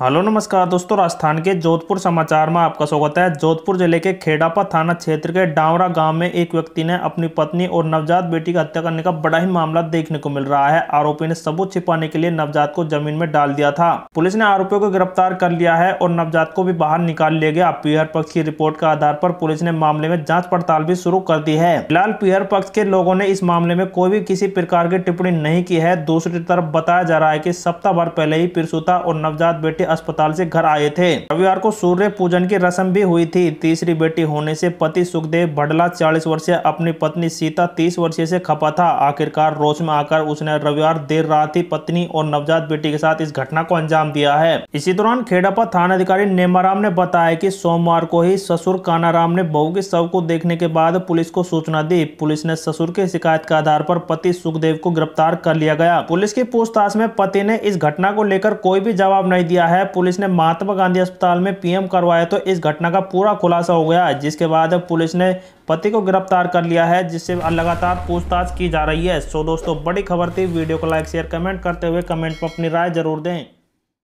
hello नमस्कार दोस्तों राजस्थान के जोधपुर समाचार में आपका स्वागत है जोधपुर जिले के खेड़ापा थाना क्षेत्र के डावरा गांव में एक व्यक्ति ने अपनी पत्नी और नवजात बेटी की हत्या करने का बड़ा ही मामला देखने को मिल रहा है आरोपी ने सबूत छिपाने के लिए नवजात को जमीन में डाल दिया था पुलिस ने आरोपियों को गिरफ्तार कर लिया है और नवजात को भी बाहर निकाल लिया गया पीहर पक्ष की रिपोर्ट के आधार पर पुलिस ने मामले में जाँच पड़ताल भी शुरू कर दी है फिलहाल पीहर पक्ष के लोगों ने इस मामले में कोई भी किसी प्रकार की टिप्पणी नहीं की है दूसरी तरफ बताया जा रहा है की सप्ताह भर पहले ही पिरसुता और नवजात बेटी अस्पताल से घर आए थे रविवार को सूर्य पूजन की रस्म भी हुई थी तीसरी बेटी होने से पति सुखदेव भडला चालीस वर्षीय अपनी पत्नी सीता तीस वर्षीय से खपा था आखिरकार रोष में आकर उसने रविवार देर रात ही पत्नी और नवजात बेटी के साथ इस घटना को अंजाम दिया है इसी दौरान खेड़ापा थाना अधिकारी नेमाराम ने बताया की सोमवार को ही ससुर कानाराम ने बहू के शव को देखने के बाद पुलिस को सूचना दी पुलिस ने ससुर की शिकायत के आधार पर पति सुखदेव को गिरफ्तार कर लिया गया पुलिस की पूछताछ में पति ने इस घटना को लेकर कोई भी जवाब नहीं दिया है है पुलिस ने महात्मा गांधी अस्पताल में पीएम करवाया तो इस घटना का पूरा खुलासा हो गया जिसके बाद पुलिस ने पति को गिरफ्तार कर लिया है जिससे लगातार पूछताछ की जा रही है सो दोस्तों बड़ी खबर थी वीडियो को लाइक शेयर कमेंट करते हुए कमेंट पर अपनी राय जरूर दें